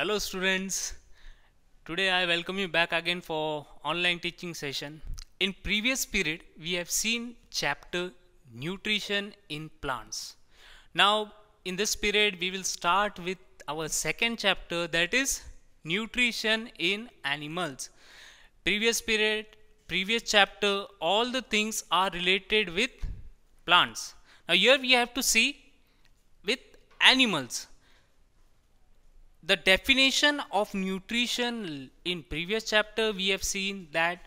Hello students. Today I welcome you back again for online teaching session. In previous period we have seen chapter nutrition in plants. Now in this period we will start with our second chapter that is nutrition in animals. Previous period, previous chapter all the things are related with plants. Now here we have to see with animals the definition of nutrition in previous chapter we have seen that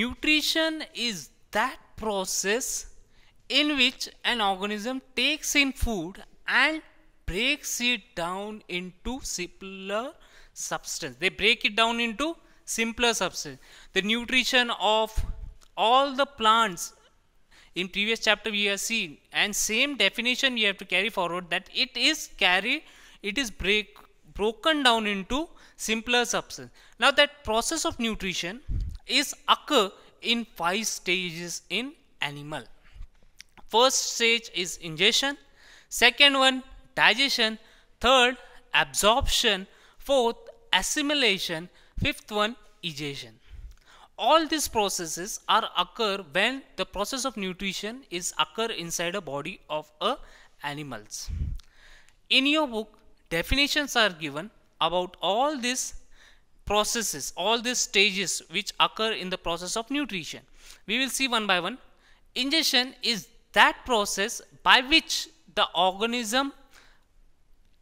nutrition is that process in which an organism takes in food and breaks it down into simpler substance they break it down into simpler substance the nutrition of all the plants in previous chapter we have seen and same definition we have to carry forward that it is carry it is break broken down into simpler substance. Now that process of nutrition is occur in five stages in animal. First stage is ingestion, second one digestion, third absorption, fourth assimilation, fifth one ejection. All these processes are occur when the process of nutrition is occur inside a body of a animals. In your book, definitions are given about all these processes, all these stages which occur in the process of nutrition. We will see one by one. Ingestion is that process by which the organism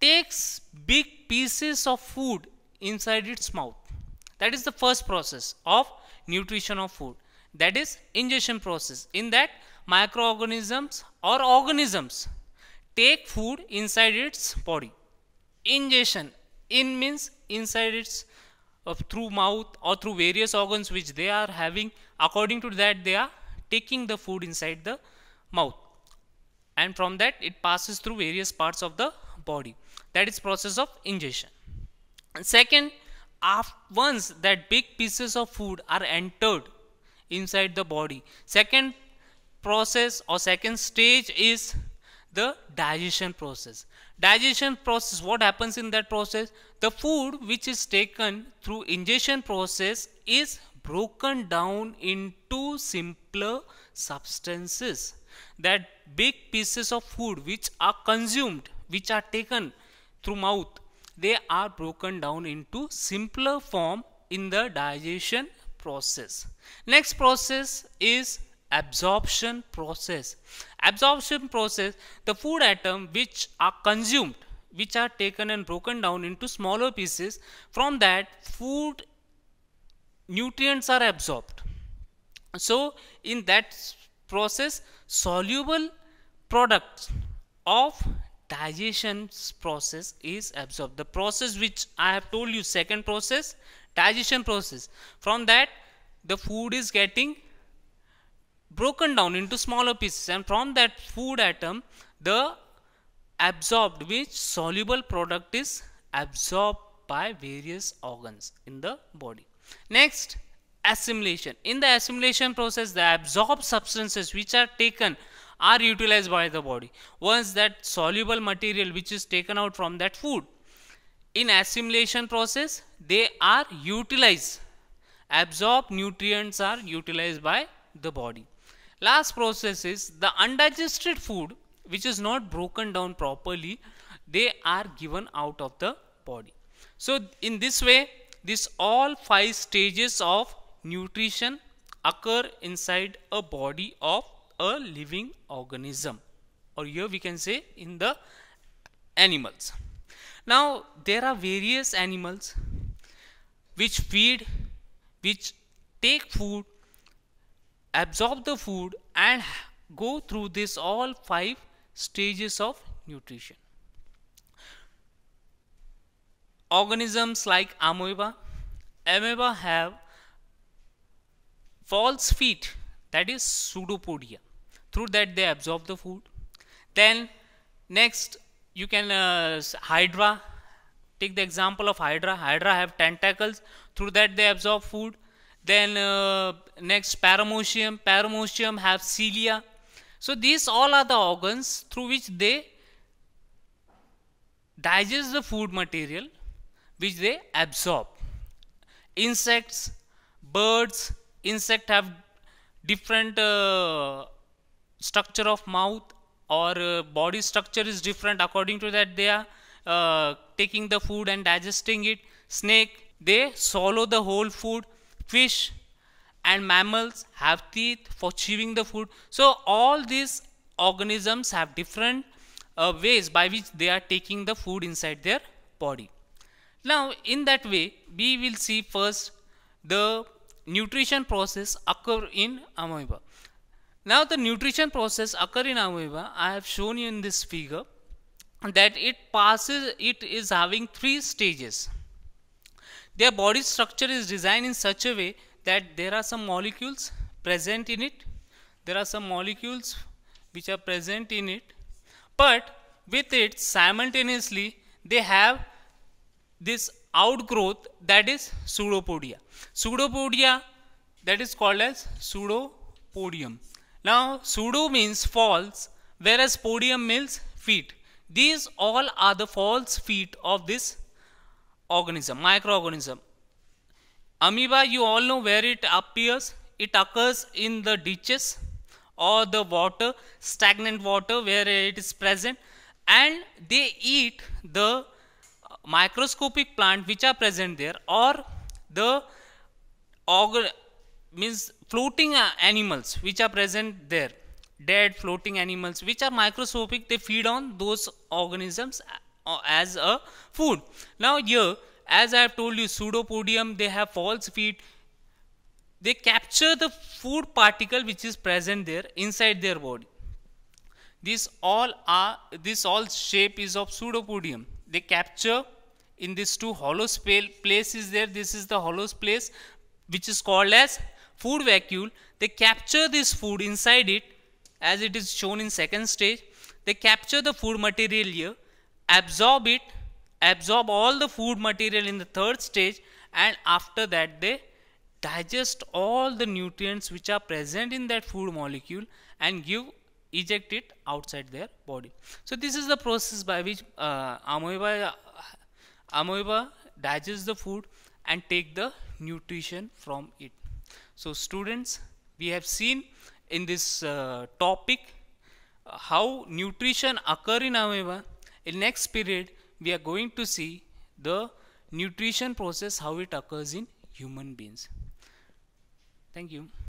takes big pieces of food inside its mouth. That is the first process of nutrition of food. That is ingestion process. In that microorganisms or organisms take food inside its body ingestion in means inside its of uh, through mouth or through various organs which they are having according to that they are taking the food inside the mouth and from that it passes through various parts of the body that is process of ingestion and second once that big pieces of food are entered inside the body second process or second stage is the digestion process. Digestion process, what happens in that process? The food which is taken through ingestion process is broken down into simpler substances. That big pieces of food which are consumed, which are taken through mouth, they are broken down into simpler form in the digestion process. Next process is absorption process absorption process the food atom which are consumed which are taken and broken down into smaller pieces from that food nutrients are absorbed so in that process soluble products of digestion process is absorbed the process which i have told you second process digestion process from that the food is getting broken down into smaller pieces and from that food atom the absorbed which soluble product is absorbed by various organs in the body next assimilation in the assimilation process the absorbed substances which are taken are utilized by the body once that soluble material which is taken out from that food in assimilation process they are utilized absorbed nutrients are utilized by the body Last process is the undigested food which is not broken down properly they are given out of the body. So in this way this all five stages of nutrition occur inside a body of a living organism or here we can say in the animals. Now there are various animals which feed, which take food absorb the food and go through this all five stages of nutrition. Organisms like amoeba, amoeba have false feet that is pseudopodia. Through that they absorb the food. Then next you can uh, hydra take the example of hydra hydra have tentacles through that they absorb food then uh, next paramecium, paramecium have cilia. So these all are the organs through which they digest the food material which they absorb. Insects, birds, insect have different uh, structure of mouth or uh, body structure is different according to that they are uh, taking the food and digesting it. Snake, they swallow the whole food Fish and mammals have teeth for chewing the food. So all these organisms have different uh, ways by which they are taking the food inside their body. Now in that way we will see first the nutrition process occur in amoeba. Now the nutrition process occur in amoeba I have shown you in this figure that it passes it is having three stages their body structure is designed in such a way that there are some molecules present in it. There are some molecules which are present in it. But with it simultaneously they have this outgrowth that is pseudopodia. Pseudopodia that is called as pseudopodium. Now pseudo means false whereas podium means feet. These all are the false feet of this organism, microorganism. Amoeba, you all know where it appears. It occurs in the ditches or the water, stagnant water where it is present and they eat the microscopic plant which are present there or the means floating uh, animals which are present there dead floating animals which are microscopic they feed on those organisms as a food. Now here, as I have told you, pseudopodium, they have false feet. They capture the food particle which is present there inside their body. This all are this all shape is of pseudopodium. They capture in these two hollow places there. This is the hollow place which is called as food vacuole. They capture this food inside it as it is shown in second stage. They capture the food material here absorb it, absorb all the food material in the third stage and after that they digest all the nutrients which are present in that food molecule and give eject it outside their body. So this is the process by which uh, amoeba, amoeba digests the food and take the nutrition from it. So students, we have seen in this uh, topic uh, how nutrition occur in amoeba in next period, we are going to see the nutrition process, how it occurs in human beings. Thank you.